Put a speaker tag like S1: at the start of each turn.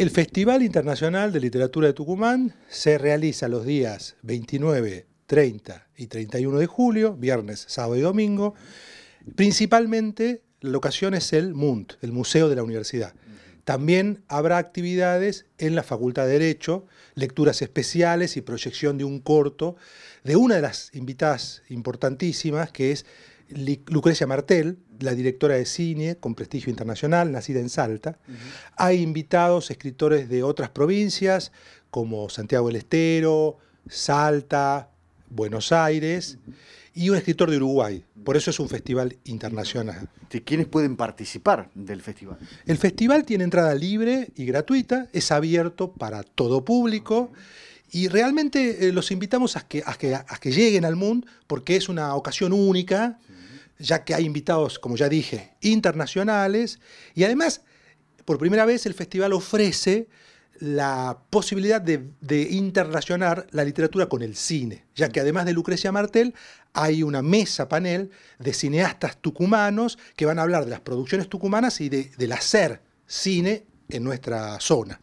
S1: El Festival Internacional de Literatura de Tucumán se realiza los días 29, 30 y 31 de julio, viernes, sábado y domingo. Principalmente la locación es el MUNT, el Museo de la Universidad. También habrá actividades en la Facultad de Derecho, lecturas especiales y proyección de un corto de una de las invitadas importantísimas, que es Lucrecia Martel, la directora de cine con prestigio internacional, nacida en Salta. ha invitado a escritores de otras provincias, como Santiago del Estero, Salta, Buenos Aires, y un escritor de Uruguay. Por eso es un festival internacional. quiénes pueden participar del festival? El festival tiene entrada libre y gratuita, es abierto para todo público. Y realmente eh, los invitamos a que, lleguen al mundo porque es una ocasión única ya que hay invitados, como ya dije, internacionales, y además, por primera vez el festival ofrece la posibilidad de, interrelacionar la literatura con el cine, ya que además de Lucrecia Martel hay una mesa panel de cineastas tucumanos que van a hablar de las producciones tucumanas y del hacer cine en nuestra zona.